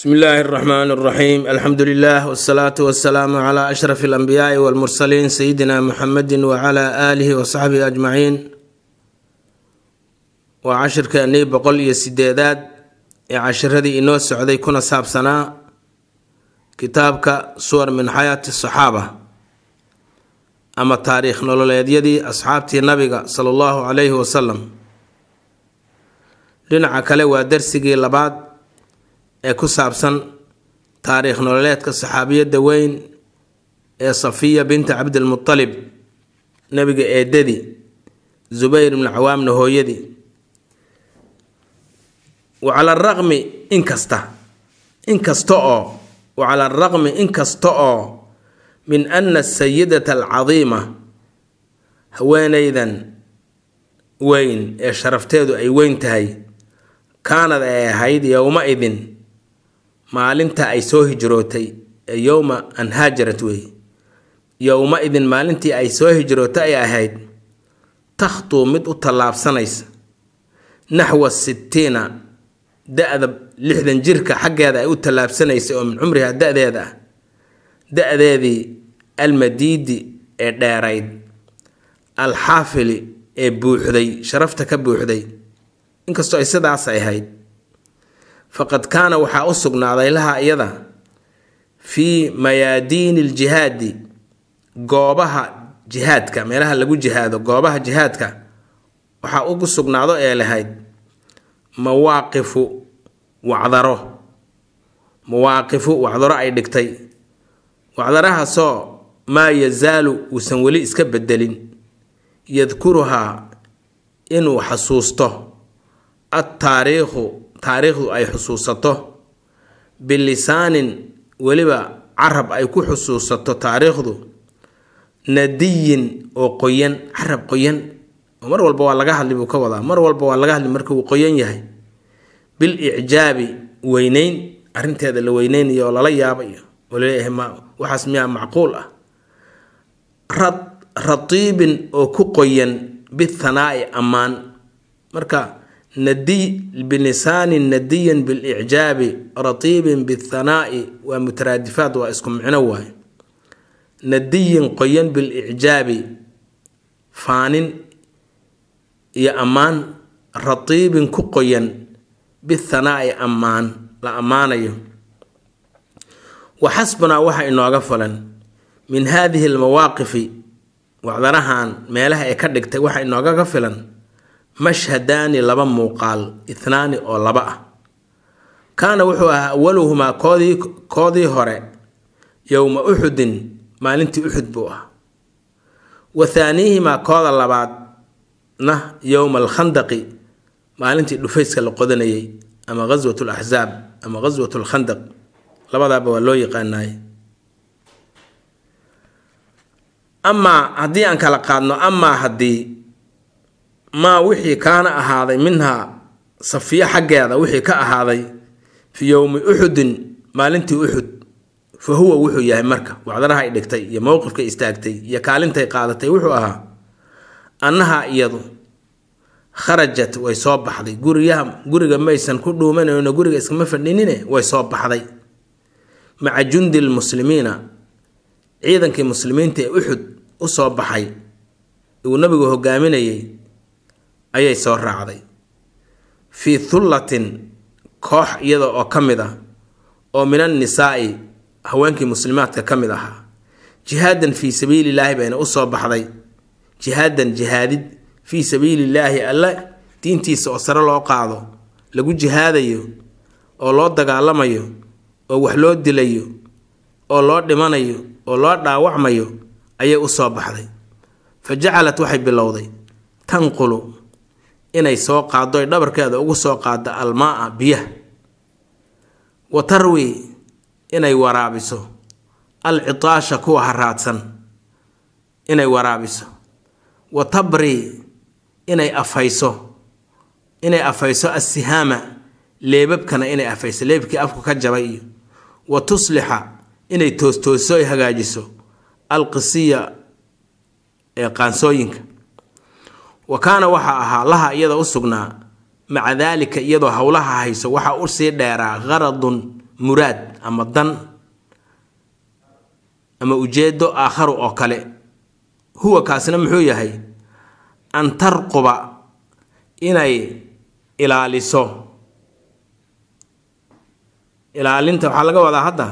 bsmi illaahi araxmaan raxiim alxamdu lilaah wasalaatu wasalaamu calaa ashraf alambiyaai walmursaliin sayidina muxamedi wacala aalihi wasaxbihi ajmaciin waa cashirkeennii boqol iyo sideedaad ee cashiradii inoo socday kuna saabsanaa kitaabka suwar min xayaati saxaaba ama taariikh nololeedyadii asxaabtii nabiga sala allahu calayhi wasalam dhinaca kale waa darsigii labaad ee ku saabsan taariikh nololeedka saxaabiyadda weyn ee safiya binta cabdilmutalib nabiga eedadii zubayr ibnu cawaamna hooyadii wa cala araqmi inkasta inkasta oo wa cala araqmi inkasta oo min ana asayidata alcadiima haweenaydan weyn ee sharafteedu ay weyn tahay kaanad ay ahayd yowma idin maalinta ay soo hijrootay ee yowma an haajarat wey yowma idin maalintii ay soo hijrootay ay ahayd takhtuu mid u tallaabsanaysa naxwa sittiina da-da lixdan jirka xaggeeda ay u tallaabsanaysay oo min cumriha da-deeda ah da-deedii almadiidi ee dheerayd alxaafili ee buuxday sharafta ka buuxday inkastoo ay sidaas ahayd faqad kaana waxaa u sugnaaday laha iyada fii mayaadiini ljihaadi goobaha jihaadka meelaha lagu jihaado goobaha jihaadka waxaa ugu sugnaado ee lahayd mawaaqifu wacdaro mawaaqifu wacdaro ay dhigtay wacdarahaasoo maa yazaalu uusan weli iska bedelin yadkuruhaa inuu xasuusto adtaariikhu taariikhdu ay xusuusato bilisaanin weliba carab ay ku xusuusato taariikhdu nadiyin oo qoyan carab qoyan oo mar walba waa laga hadli buu ka wadaa mar walba waa laga hadli marka uu qoyan yahay bil icjaabi weyneyn arinteeda la weyneynayo oo lala yaabayo oo laleeyahay ma waxaas miyaa macquul ah ratiibin oo ku qoyan bithanaa'i ammaan marka nadiy bilisani nadiyin bilicjaabi ratiibin bithanaai waa mutaraadifaad waa isku micno waay nadiyin qoyan bilicjaabi faanin iyo ammaan ratiibin ku qoyan bithanaai ammaan la ammaanayo waxasbanaa waxa inooga falan min haadihi lmawaaqifi wacdarahan meelaha ee ka dhigtay waxa inoogaga filan mashhadaani laba muuqaal ithnaani oo laba ah kaana wuxuu ahaa awaluhumaa koodii koodii hore yowma uxudin maalintii uxud buu ah wa thaaniihimaa kooda labaadna yowma alkhandaqi maalintii dhufayska la qodanayay ama ghaswat alaxsaab ama ghaswat alkhandaq labadaaba waa loo yaqaanaay amaa haddii aan kala qaadno amaa haddii maa wixii kaana ahaaday minha safiya xaggeeda wixii ka ahaaday fi yowmi uxudin maalintii uxud fa huwa wuxuu yahay marka wacdanaha ay dhigtay iyo mowqifkay istaagtay iyo kaalintay qaadatay wuxuu ahaa annahaa iyadu kharajat way soo baxday guriyaha guriga maysan ku dhuumanayno guriga iskama fadhinine way soo baxday maca jundi lmuslimiina ciidankii muslimiinta ee uxud u soo baxay uu nabigu hogaaminayay ayay soo raacday fii thullatin koox iyada oo ka mid ah oo min annisaai haweenkii muslimaadka ka mid ahaa jihaadan fii sabiililaahi bayna usoo baxday jihaadan jihaadid fii sabiiliillaahi alle diintiisa oo sare loo qaado lagu jihaadayo oo loo dagaalamayo oo wax loo dilayo oo loo dhimanayo oo loo dhaawacmayo ayay usoo baxday fa jacalat waxay bilowday tanqulu inay soo qaado ay dhabarkeeda ugu soo qaado almaa biyaha wa tarwi inay waraabiso alcitaasha kuwa haraadsan inay waraabiso wa tabri inay afayso inay afayso assihaama leebabkana inay afayso leebabkii afku ka jabay iyo wa tuslixa inay toostooso ay hagaajiso alqisiya ee qaansooyinka wa kaana waxaa ahaa laha iyada u sugnaa maca daalika iyadoo howlaha hayso waxaa u sii dheeraa qaradun muraad ama dan ama ujeedo aakharu oo kale huwa kaasina muxuu yahay an tarquba inay ilaaliso ilaalinta waxaa laga wadaa hadda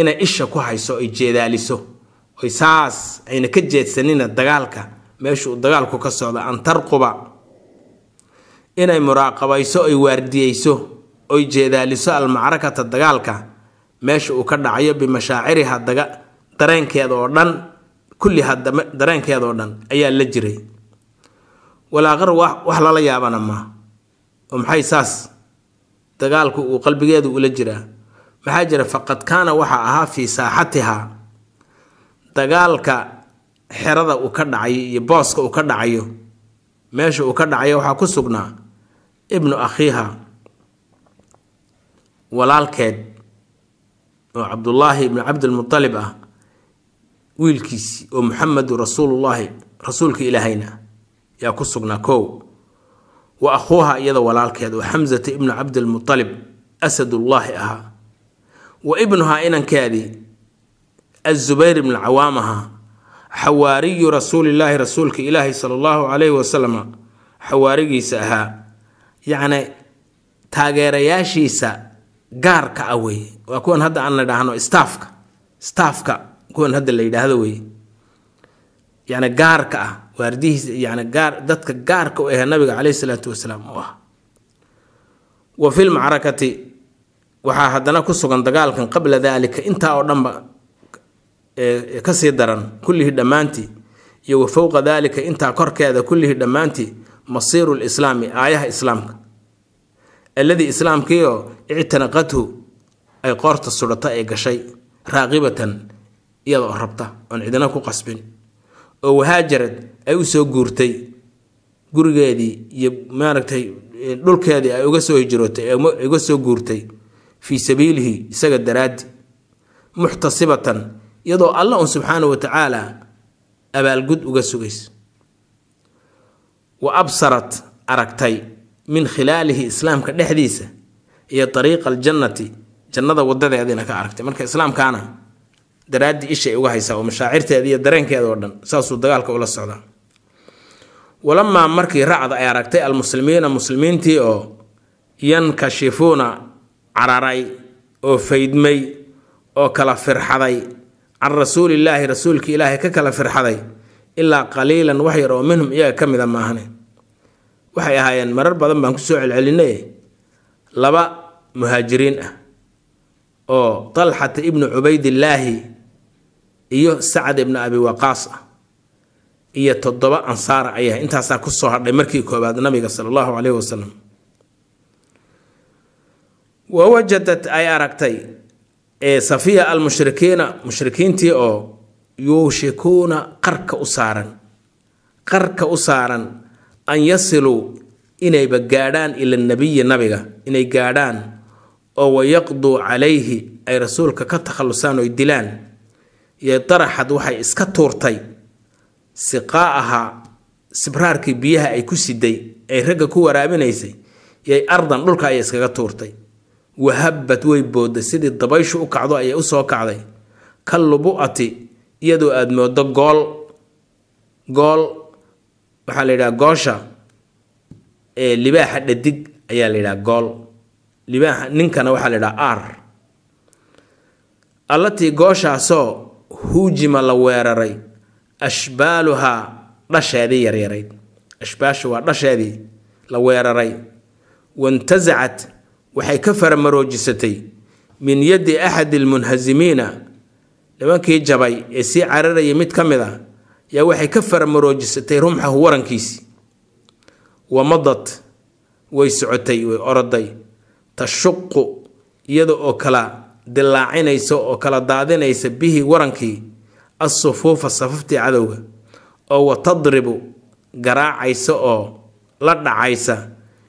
inay isha ku hayso oy jeedaaliso oy saas ayna ka jeedsanina dagaalka meeshuu dagaalku ka socda an tarquba inay muraaqabayso ay waardiyeyso oy jeedaaliso almacrakata dagaalka meesha uu ka dhacayo bimashaaciriha dareenkeeda oo dhan kulliha dareenkeeda oo dhan ayaa la jiray walaaqar wax lala yaabana ma oo maxay saas dagaalku uu qalbigeedu ula jiraa maxaa jira faqad kaana waxaa ahaa fii saaxatiha dagaalka xerada uu ka dhacayo iyo booska uu ka dhacayo meesha uu ka dhacayo waxaa ku sugnaa ibnu akhiiha walaalkeed oo cabdullaahi ibnu cabdilmutalib ah wiilkiisii oo muxamedu rasuulullaahi rasuulka ilaahayna yaa ku sugnaa kow wa akhuuha iyada walaalkeed oo xamsata ibnu cabdilmutalib asadullaahi ahaa wa ibnuhaa inankeedii azubayr ibnu cawaam ahaa xawaariyu rasuulilaahi rasuulka ilaahi sala allahu caleyhi wasalama xawaarigiisa ahaa yacni taageerayaashiisa gaarka ah weye waa kuwan hadda aan la dhahno staafka staafka kuwan hadda la yidhaahdo weye yani gaarka ah waardihiisa yani gaar dadka gaarka u ahe nabiga caleyhi salaatu wasalaam u ah wa filmacrakati waxaa haddana ku sugan dagaalkan qabla daalika intaa oo dhanba kasii daran kullihii dhammaantii iyo wa dalika intaa korkeeda kullihii dhammaantii masiiru lislaami aayaha islaamka alladii islaamkiioo ictanaqathu ay qoorta sudhata ee gashay raaqibatan iyadoo rabta oon cidina ku qasbin oo wahaajarad ay usoo guurtay gurigeedii iyo maaragtay dhulkeedii ay uga soo hijrootay uga soo guurtay fii sabiilihi isaga daraaddi muxtasibatan iyadoo alla un subxaana wa tacaala abaalgud uga sugays wa absarat aragtay min khilaalihi islaamka dhexdiisa iyo ariiqa aljannati jannada wadadeedina ka aragtay marka islaamkaana daraaddii ishay uga haysaa oo mashaacirteeda iyo dareenkeeda oo dhan saasuu dagaalka ula socdaa walamaa markii racda ay aragtay almuslimiina muslimiintii oo yankashifuuna cararay oo faydmay oo kala firxaday can rasuulilaahi rasuulkii ilaahay ka kala firxaday ilaa qaliilan wax yar oo minhum iyaga ka mida maahane waxay ahaayeen marar badan baan kusoo celcelinay laba muhaajiriin ah oo talxata ibnu cubaydillaahi iyo sacad ibnu abi waqaas ah iyo toddoba ansaara ah ayah intaasaa kusoo hadhay markii koobaad nabiga sala allahu caleyhi wasalam wa ay aragtay ee safiya almushrikiina mushrikiintii oo yuushikuuna qarka u saaran qarka u saaran an yasiluu inayba gaadhaan ila nabiyi nabiga inay gaadhaan oo wayaqduu calayhi ay rasuulka ka takhallusaan oy dilaan iyo daraxad waxay iska tuurtay siqaa'aha sibraarkii biyaha ay ku siday ay ragga ku waraabinaysay yay ardan dhulka ayay iskaga tuurtay wahabad way booday sidii dabayshu u kacdo ayay usoo kacday ka lubu-ati iyadoo aada moodo gool gool waxaa la yidhaha goosha ee libaaxa dhadig ayaa la yidhaha gool libaaxa ninkana waxaa la yidhaha r allatii gooshaasoo huujima la weeraray ashbaaluhaa dhasheedii yaryarayd ashbaashu waa dhasheedii la weeraray wantasacat waxay ka faramaroojisatay min yadi axadi almunhasimiina nimankii jabay ee sii cararayay mid ka mid a ah, yaa waxay ka faramaroojisatay rumxahu warankiisii madad way socotay way oroday tashuqu iyada oo kala dilaacinaysa oo kala daadinaysa bihi warankii asufuufa safaftii cadowga oo wa tadribu garaacaysa oo la dhacaysa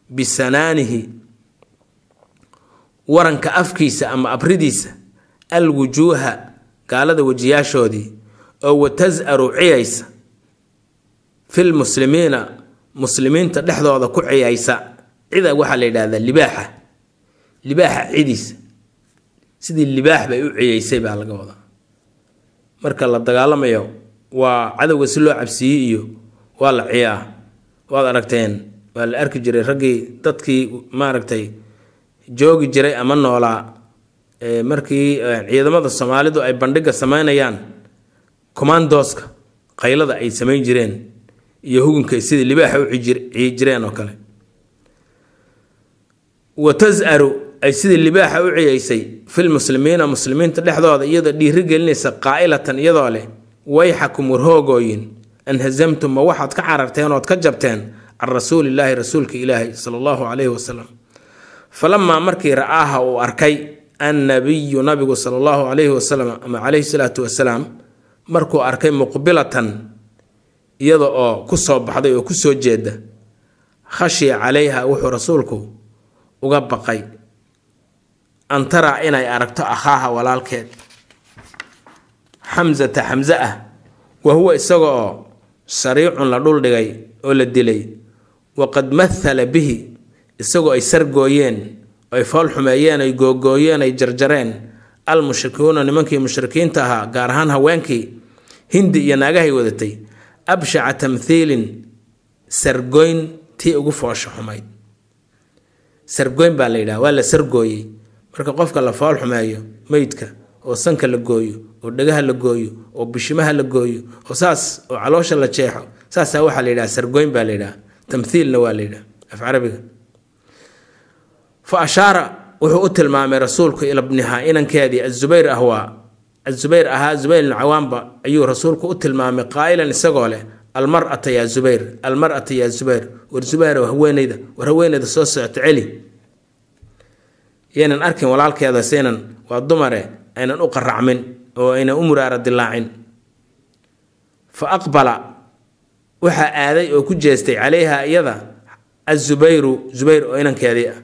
bisanaanihi waranka afkiisa ama abridiisa alwujuuha gaalada wejiyaashoodii oo watas-aru ciyaysa fil muslimiina muslimiinta dhexdooda ku ciyaysa cida waxaa la yidhaahdaa libaaxa libaaxa cidiisa sidii libaax bay u ciyaysay baa laga wadaa marka la dagaalamayo waa cadowga si loo cabsiiyey iyo waa la ciyaa waad aragteen waa la arki jiray raggii dadkii maaragtay joogi jiray ama noolaa markii ciidamada soomaalidu ay bandhiga sameynayaan commandoska qaylada ay samayn jireen iyo hugunka sidii libaaxa u ciyi jireen oo kale wa tasaru ay sidii libaaxa u ciyaysay filmuslimiina muslimiinta dhexdooda iyadoo dhiiri gelinaysa qaa iyadoo leh wayxakum warhoogooyin anhasamtum ma waxaad ka cararteen ood ka jabteen can rasuulilaahi rasuulka ilaahi sala allahu caleyhi wasalam falamaa markii ra-aaha uu arkay annabiyu nabigu sala allahu aleyhi wasalam ama caleyhi salaatu wasalaam markuu arkay muqbilatan iyada oo kusoo baxday oo kusoo jeeda khashiya caleyha wuxuu rasuulku uga baqay an taraa inay aragto akhaaha walaalkeed xamsata xamse ah wa huwa isaga oo sariicun la dhuldhigay oo la dilay waqad mathala bihi isagoo ay sargooyeen ay fool xumeeyeen ay googooyeen ay jarjareen al mushrikuuna nimankii mushrikiinta ahaa gaar ahaan haweenkii hindi iyo naagahay wadatay abshaca tamthiilin sargoyn tii ugu foosho xumayd sargoyn baa la yidhaha waa la sargooyey marka qofka la fool xumeeyo meydka oo sanka la gooyo oo dhagaha la gooyo oo bishimaha la gooyo oo saas oo caloosha la jeexo saasaa waxaa la yidhaha sargoyn baa la yidhaha tamthiilna waa la yidhaha af carabiga fa ashaara wuxuu u tilmaamay rasuulku ilabnihaa inankeedii azubayr ahwaa azubayr ahaa zubayr ibn cawaanba ayuu rasuulku u tilmaamay qaa'ilan isagoo leh almar'ata yaa zubayr almar'ata yaa zubayr war zubayr haweeneyda war haweeneyda soo socota celi yaynan arkin walaalkeeda saynan waa dumare aynan u qaracmin oo aynan u muraara dilaacin fa aqbala waxaa aaday oo ku jeestay caleyha iyada azubayru zubayr oo inankeedii ah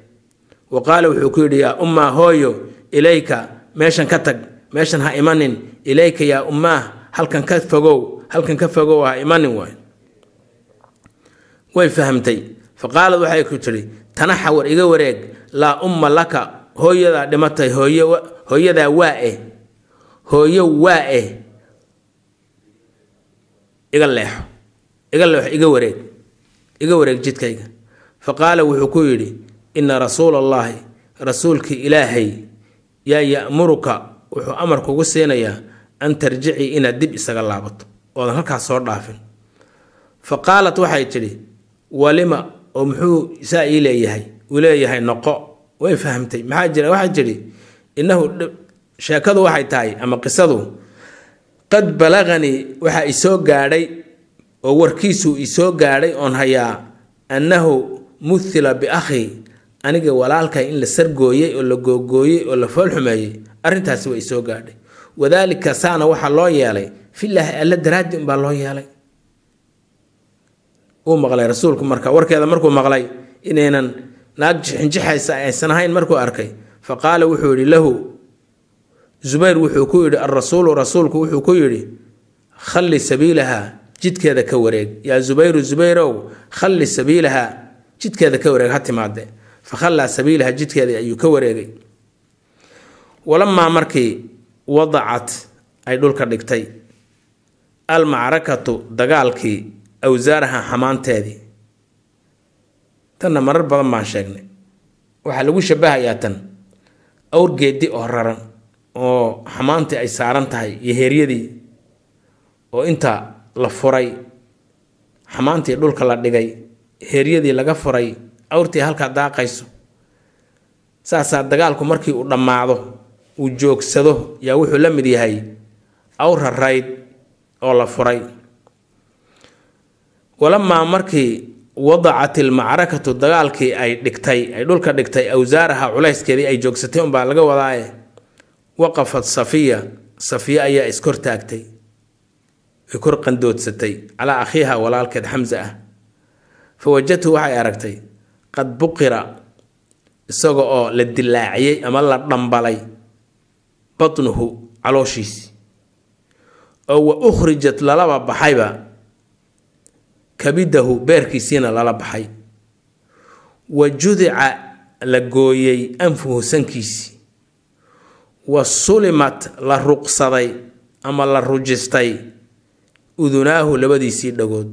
wa qaala wuxuu ku yidhi yaa ummaa hooyo ilayka meeshan ka tag meeshan ha imanin ilayka yaa ummaah halkan ka fogow halkan ka fogow ha imanin waay way fahamtay fa qaalad waxay ku tidhi tanaxa war iga wareeg laa umma laka hooyadaa dhimatay hooyadaa waa eh hooyo waa eh iga leexo iga leexo iga wareeg iga wareeg jidkayga fa qaala wuxuu ku yidhi ina rasuula allaahi rasuulkii ilaahay yaa yamuruka wuxuu amar kugu siinayaa an tarjicii inaad dib isaga laabato oodan halkaas soo dhaafin fa qaalat waxay tidhi walima oo muxuu saa ii leeyahay uu leeyahay noqo way fahamtay maxaa jira waxay tidhi innahu sheekadu waxay tahay ama qisadu qad balaganii waxaa isoo gaadhay oo warkiisu isoo gaadhay oon hayaa annahu muhila biakhii aniga walaalka in la sargooyey oo la googooyey oo la foolxumeeyey arrintaasi way soo gaadhay wadaalika saana waxaa loo yeelay filaahi alla daraadi unbaa loo yeelay uu maqlay rasuulku marka warkeeda markuu maqlay inaynan naag jinjixaysa aysan ahayn markuu arkay fa qaala wuxuu yidhi lahu zubayr wuxuu ku yidhi alrasuulu rasuulku wuxuu ku yidhi khalli sabiilaha jidkeeda ka wareeg yaa zubayru zubayrow khalli sabiilaha jidkeeda ka wareeg ha timaade fakhallaa sabiilaha jidkeedii ayuu ka wareegay walamaa markii wadacat ay dhulka dhigtay almacrakatu dagaalkii awsaaraha xamaanteedii tanna marar badan baan sheegnay waxaa lagu shabahayaa tan awr geedi oo raran oo xamaantii ay saaran tahay iyo heeryadii oo inta la furay xamaantii dhulka la dhigay heeryadii laga furay awrtii halkaa daaqayso saasaa dagaalku markii uu dhammaado uu joogsado yaa wuxuu la mid yahay awr rarayd oo la furay walamaa markii wadacat ilmacrakatu dagaalkii ay dhigtay ay dhulka dhigtay awsaaraha culayskeedii ay joogsatay unbaa laga wadaaye waqafad safiya safiya ayaa iskor taagtay way kor qandoodsatay calaa akhiiha walaalkeed xamse ah fa wajadtu waxay aragtay qad buqira isaga oo la dilaaciyey ama la dhambalay batnuhu calooshiisi oo wa ukhrijat lalaba baxayba kabidahu beerkiisiina lala baxay wa judica la gooyey anfuhu sankiisii wa sulimat la ruqsaday ama la rujistay udunaahu labadiisii dhagood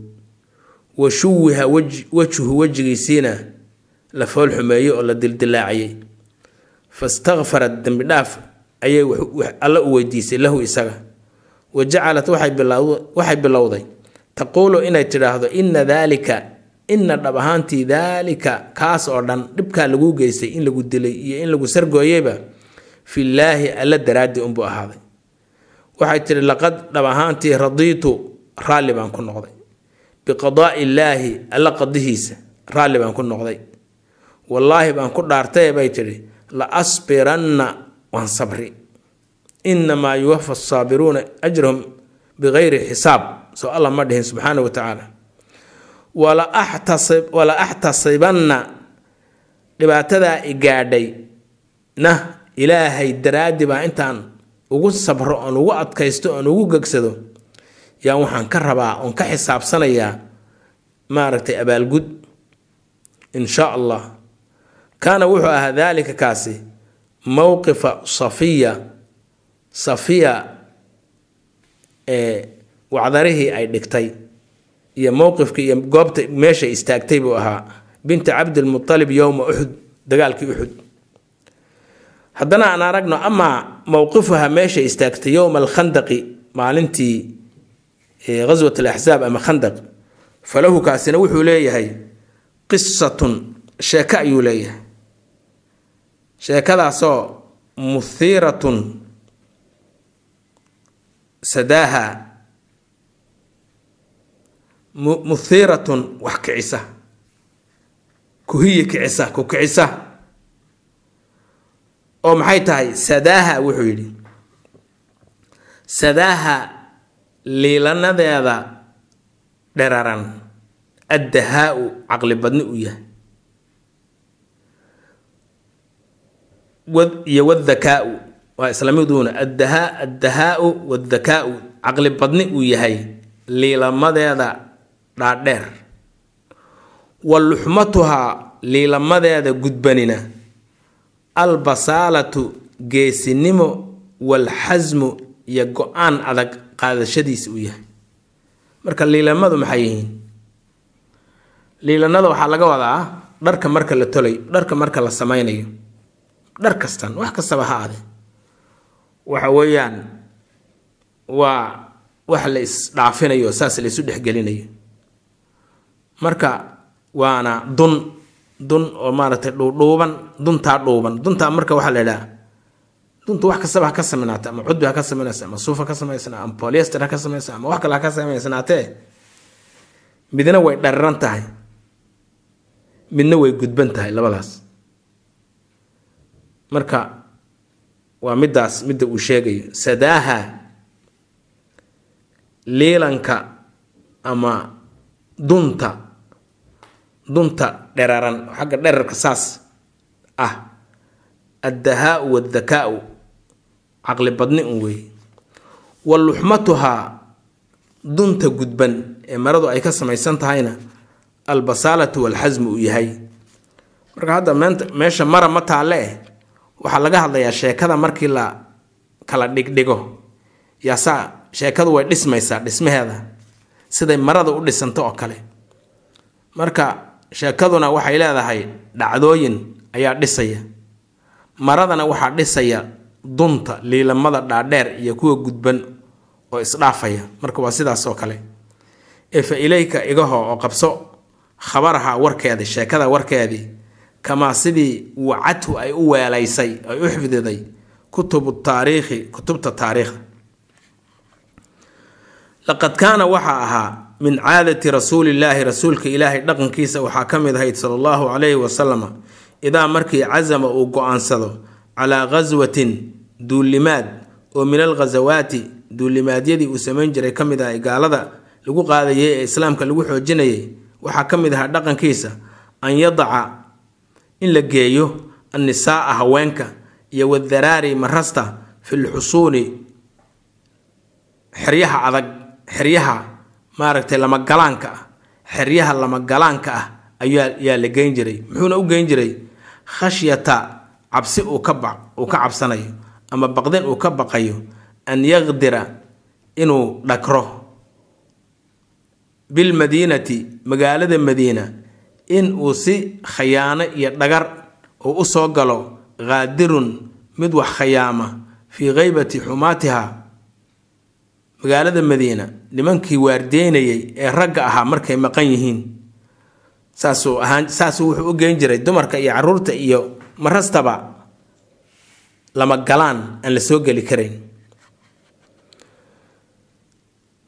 wa shuwiha wajhu wejigiisiina la fool xumeeyey oo la dildilaaciyey fastakfarad dembi dhaaf ayay alla u weydiisay lahu isaga wa jacalat waxay bilowday taquulu inay tidhaahdo ina daalika ina dhab ahaantii daalika kaas oo dhan dhibkaa lagu geystay in lagu dilay iyo in lagu sargooyeyba fillaahi alla daraaddi unbuu ahaaday waxay tidhi laqad dhab ahaantii radiitu raalli baan ku noqday biqadaai illaahi alla qadihiisa raalli baan ku noqday wallaahi baan ku dhaartay bay tidhi la asbiranna waan sabri inamaa yuwafa asaabiruuna ajrahum bikayri xisaab soo alla ma dhihin subxaana wa tacaala wala axtasibanna dhibaatadaa i gaadhay nah ilaahay daraaddi baa intaan ugu sabro oon ugu adkaysto oon ugu gegsado yaan waxaan ka rabaa oon ka xisaabsanayaa maaragtay abaalgud in sha allah kaana wuxuu ahaa dalika kaasi mowqifa safiya safiya ee wacdarihii ay dhigtay iyo mowqifkii iyo goobta meeshay istaagtay buu ahaa binta cabdilmualib yowma uxud dagaalkii uxud haddana aan aragno amaa mowqifuha meeshay istaagtay yowma alkhandaqi maalintii ghaswat alaxsaab ama khandaq falahu kaasina wuxuu leeyahay qisatun sheeke ayuu leeyahay sheekadaasoo muhiiratun sadaaha muhiiratun wax kicisa kuhiyi kicisa ku kicisa oo maxay tahay sadaaha wuxuu yidhi sadaaha liilanadeeda dheraran addahaa-u caqli badni u yahay iyo wdakaau waa islamiduuna addahaau wadakaau caqli badni uu yahay liilamadeeda dhaadheer wa luxmatuhaa liilamadeeda gudbanina albasaalatu geesinimo walxasmu iyo go-aan adag qaadashadiis uu yahay marka liilamadu maxay yihiin liilanada waxaa laga wadaa dharka marka la tolay dharka marka la samaynayo dhar kastan wax kastaba ha ade waxa weeyaan waa wax la isdhaafinayo saas la dhexgelinayo marka waana dun dun oo maaragtay dhuudhuuban duntaa dhuuban duntaa marka waxaa la idhaha dunta wax kastaba ha ka samaynaata ama cudbi ha ka samaynaysa ama suuf ha ka samaysna ama polyester ha samaysa ama wax kale ha ka samaysnaatee midna way dhariran tahay midna way gudban tahay labadaas marka waa midaas midda uu sheegayo sadaaha liilanka ama dunta dunta dheraran xagga dherarka saas ah addahaa-u addahaau u caqli badni un wey wa luxmatuhaa dunta gudban ee maradu ay ka samaysan tahayna albasaalatu walxasmu uu yahay marka hadda meesha mara ma taalle eh waxaa laga hadlayaa sheekada markii la kala dhigdhigo yaasaa sheekadu way dhismaysaa dhismaheeda siday marada u dhisanto oo kale marka sheekaduna waxay leedahay dhacdooyin ayaa dhisaya maradana waxaa dhisaya dunta liilamada dhaadheer iyo kuwa gudban oo isdhaafaya marka waa sidaas oo kale efa ilayka igahoo oo qabso khabaraha warkeedii sheekada warkeedii kamaa sidii catu ay u weelaysay ay u xifdiday kutubu taariikhi kutubta taariikhda laqad kaana waxaa ahaa min caadati rasuulillaahi rasuulka ilaahay dhaqankiisa waxaa ka mid ahayd sala allahu calayhi wasalama idaa markii cazama uu go-aansado calaa ghaswatin duulimaad oo min alghasawaati duulimaadyadii uu samayn jiray ka mid ahay gaalada lagu qaadayay ee islaamka lagu xoojinayay waxaa ka mid ahaa dhaqankiisa an yadaca in la geeyo annisaaa haweenka iyo wadaraari marasta filxusuuni xeryaha adag xeryaha maaragtay lamagalaanka ah xeryaha lamagalaanka ah ayayaa la geyn jiray muxuuna u geyn jiray khashyata cabsi uu ka ba uu ka cabsanayo ama baqdin uu ka baqayo an yaqdira inuu dhakro bilmadiinati magaalada madiina in uu si khayaano iyo dhagar uu u soo galo khaadirun mid wax khayaama fii kheybati xumaatiha magaalada madiina nimankii waardeynayay ee ragga ahaa markay maqan yihiin saasuu ahaan saasuu wuxuu u geyn jiray dumarka iyo caruurta iyo marastaba lama galaan aan la soo geli karayn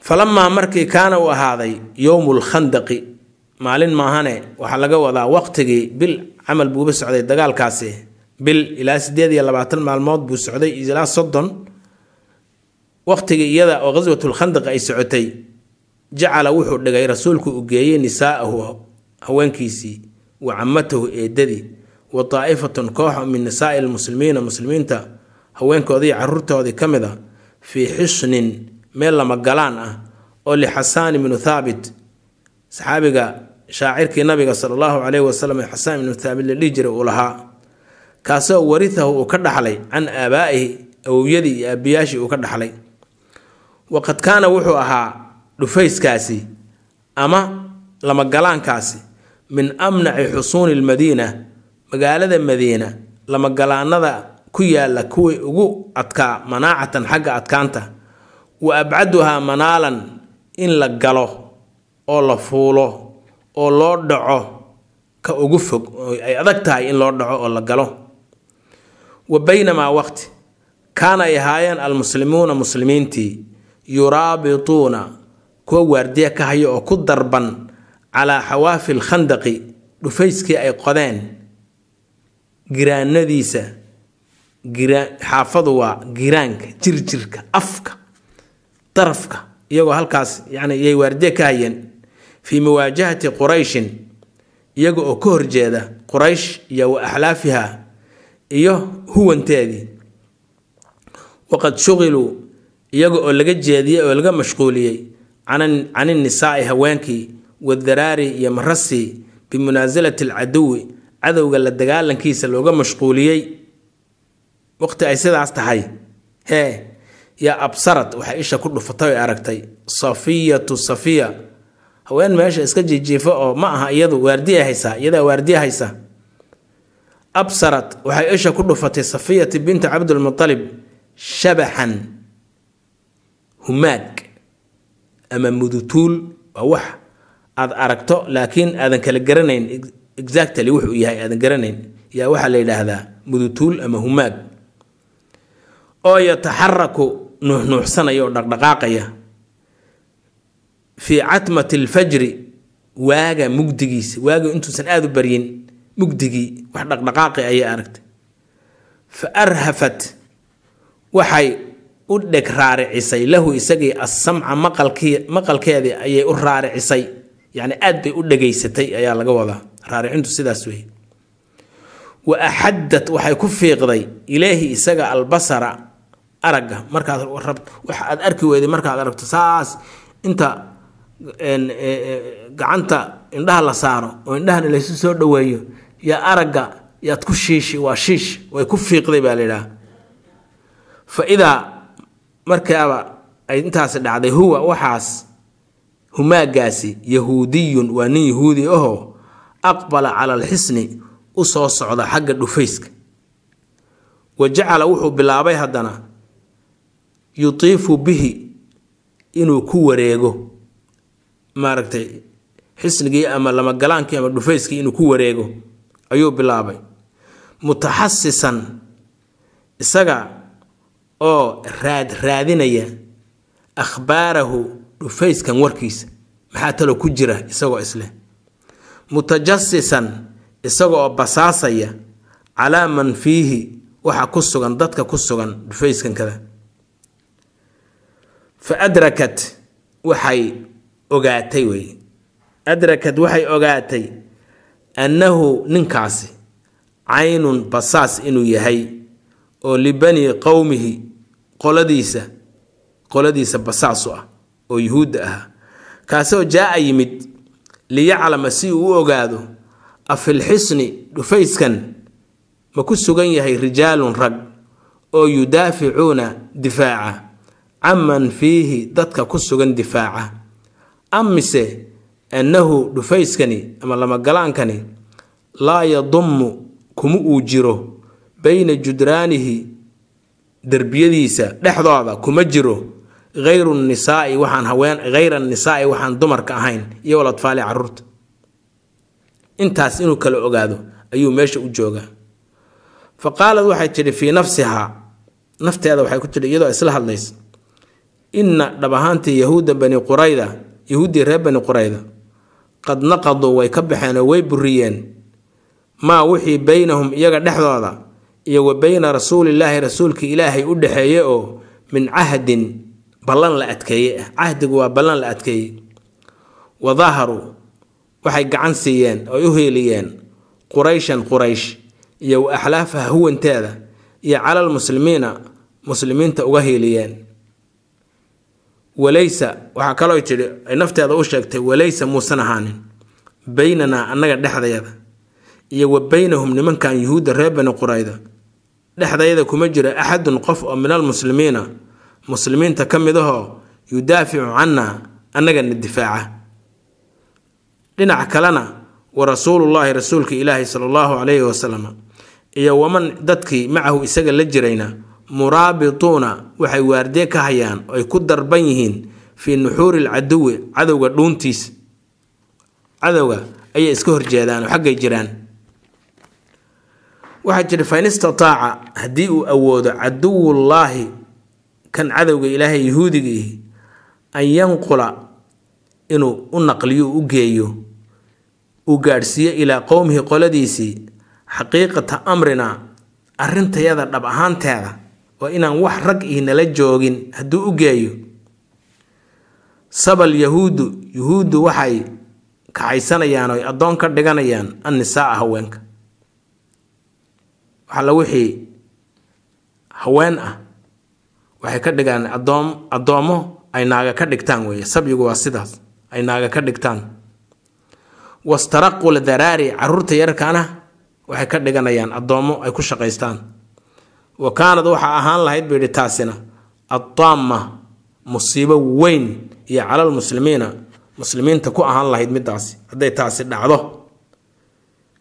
falamaa markii kaana uu ahaaday yowmu lkhandaqi maalin maahane waxaa laga wadaa waqtigii bil camal buuba socday dagaalkaasi bil ilaa sideed iyo labaatan maalmood buu socday ilaa soddon waqtigii iyada oo ghaswatul khandaq ay socotay jacala wuxuu dhigay rasuulku u geeyey nisaa'ahu haweenkiisii wa camatahu eedadii wa daa'ifatun kooxo min nisaa'i lmuslimiina muslimiinta haweenkoodii caruurtoodii ka mid a fii xishnin meel lama galaan ah oo lixasaani bnu thaabit saxaabiga shaacirkii nabiga sala allahu caleyhi wasalam ee xasaan ibnu taabit la dhihi jiray uu lahaa kaasoo warihahu uu ka dhaxlay can aabaa'ihi awowyadii iyo aabiyaashii uu ka dhaxlay waqad kaana wuxuu ahaa dhufayskaasi ama lamagalaankaasi min amnaci xusuuni lmadiina magaalada madiina lamagalaanada ku yaalla kuwii ugu adkaa manaacatan xagga adkaanta wa abcaduhaa manaalan in la galo oo la fuulo oo loo dhaco ka ugu fog ay adag tahay in loo dhaco oo la galo wa baynamaa waqti kaana ay ahaayeen almuslimuuna muslimiintii yuraabituuna kuwa waardiya ka haya oo ku darban calaa xawaafi lkhandaqi dhufayskii ay qodeen giraanadiisa xaafadu waa giraanka jirjirka afka darafka iyagoo halkaas yani iyay waardiya ka hayeen fii muwaajahati qurayshin iyaga oo ka horjeeda quraysh iyo wa axlaafiha iyo huwanteedii waqad shuqiluu iyaga oo laga jeediyey oo laga mashquuliyey cani nisaai haweenkii wadaraari iyo marasii bimunaasilati alcaduwi cadowga la dagaalankiisa looga mashquuliyey waqti ay sidaas tahay hee yaa absarat waxay isha ku dhufatay oy aragtay safiyatu safiya haween meesha iska jijiifo oo ma aha iyadu waardiya haysa iyadaa waardiya haysa absarat waxay isha ku dhufatay safiyati binti cabdilmualib shabaxan humaag ama mudutuul waa wax aad aragto laakiin aadan kala garanayn exactly wuxuu yahay aadan garanayn yaa waxaa la yidhaahdaa mudutuul ama humaag oo yataxaraku nuuxnuuxsanaya oo dhaqdhaqaaqaya fii catmat alfajri waaga mugdigiisa waaga intuusan aada u baryin mugdigii wax dhaqdhaqaaqi ayay aragtay fa arhafat waxay u dheg raaricisay lahu isagii assamca maqalkii maqalkeedii ayay u raaricisay yacni aad bay u dhegaysatay ayaa laga wadaa raaricintu sidaas wey wa axaddad waxay ku fiiqday ilaahi isaga albasara aragga markaad rabto wax aad arki weyday markaad aragto saas inta E, e, gacanta indhaha la saaro oo indhahana laysu soo dhaweeyo iyo aragga yaad ku shiishi waa shiish way ku fiiqday baa layidhaha fa markaaba ay intaasi dhacday huwa waxaas humaagaasi yahuudiyun waa nin yahuudi ahoo aqbala cala alxisni u soo socda xagga dhufayska wa jacala wuxuu bilaabay haddana yutiifu bihi inuu ku wareego maaragtay xisnigii ama lamagalaankii ama dhufayskii inuu ku wareego ayuu bilaabay mutaxasisan isaga oo raadraadinaya akhbaarahu dhufayskan warkiisa maxaa talo ku jira isagoo isleh mutajasisan isaga oo basaasaya calaa man fiihi waxa ku sugan dadka ku sugan dhufayskan kada fa adrakat waxay ogaatay wey adrakad waxay ogaatay annahu ninkaasi caynun basaas inuu yahay oo libani qowmihi qoladiisa qoladiisa basaasu ah oo yuhuudda ahaa kaasoo jaa yimid liyaclama si uu u ogaado afilxisni dhufayskan ma ku sugan yahay rijaalun rag oo yudaaficuuna difaaca caman fiihi dadka ku sugan difaaca amise annahu dhufayskani ama lamagalaankani laa yadummu kuma uu jiro bayna judraanihi derbiyadiisa dhexdooda kuma jiro hayru nisaa'i waxaan haween hayra nisaa'i waxaan dumarka ahayn iyo waladfaali caruurta intaas inuu kala ogaado ayuu meesha u joogaa fa qaalad waxay tidhi fii nafsihaa nafteeda waxay ku tidhi iyadoo isla hadlaysa inna dhab ahaantii yahuuda bani qurayda yahuuddii reer bani qurayda qad naqaduu way ka baxeen oo way buriyeen maa wixii beynahum iyaga dhexdooda iyo wa bayna rasuulillaahi rasuulkii ilaahay u dhexeeye oo min cahdin ballan la adkeeye ah cahdigu waa ballan la adkeeye wa daharuu waxay gacan siiyeen oy u heeliyeen qurayshan quraysh iyo wa axlaafaha huwanteeda iyo calal muslimiina muslimiinta uga heeliyeen walaysa waxaa kaloo tidhi ay nafteeda u sheegtay walaysa muusan ahaanin baynanaa annaga dhexdayada iyo wa baynahum nimankan yuhuudda reer bani qurayda dhexdayada kuma jira axadun qof oo min almuslimiina muslimiinta ka mid ahoo yudaaficu cannaa annagana difaaca dhinac kalena wa rasuulullaahi rasuulka ilaahi sala allahu caleyhi wasalama iyo waman dadkii macahu isaga la jirayna muraabituuna waxay waardiye ka hayaan oay ku darban yihiin fii nuxuuri lcaduwi cadowga dhuuntiis cadowga ayay iska horjeedaan oo xaggay jiraan waxaa jira fain istataaca haddii uu awoodo caduwullaahi kan cadowga ilaahay yahuudigiihi an yanqula inuu u naqliyo u geeyo uu gaadhsiiyo ilaa qowmihi qoladiisii xaqiiqata amrina arrintayada dhab ahaanteeda oo inaan wax rag ih nala joogin hadduu u geeyo sabal yahuudu yuhuuddu waxay kacaysanayaan oy addoon ka dhiganayaan annisaaa haweenka waxalla wixii haween ah waxay ka dhigaan adoom addoommo ay naaga ka dhigtaan weeye sabyigu waa sidaas ay naaga ka dhigtaan wastaraqu ldaraari caruurta yarkana waxay ka dhiganayaan addoommo ay ku shaqaystaan wa kaanad waxaa ahaan lahayd buu yidhi taasina addaama musiibo weyn iyo calal muslimiina muslimiinta ku ahaan lahayd midaasi hadday taasi dhacdo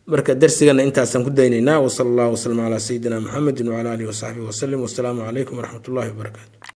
marka darsigana intaasaan ku daynaynaa wasala allah waslm calaa sayidina muxamedin wcala alihi wasaxbihi wasalim wasalaamu calaykum waraxmat ullahi wabarakaatu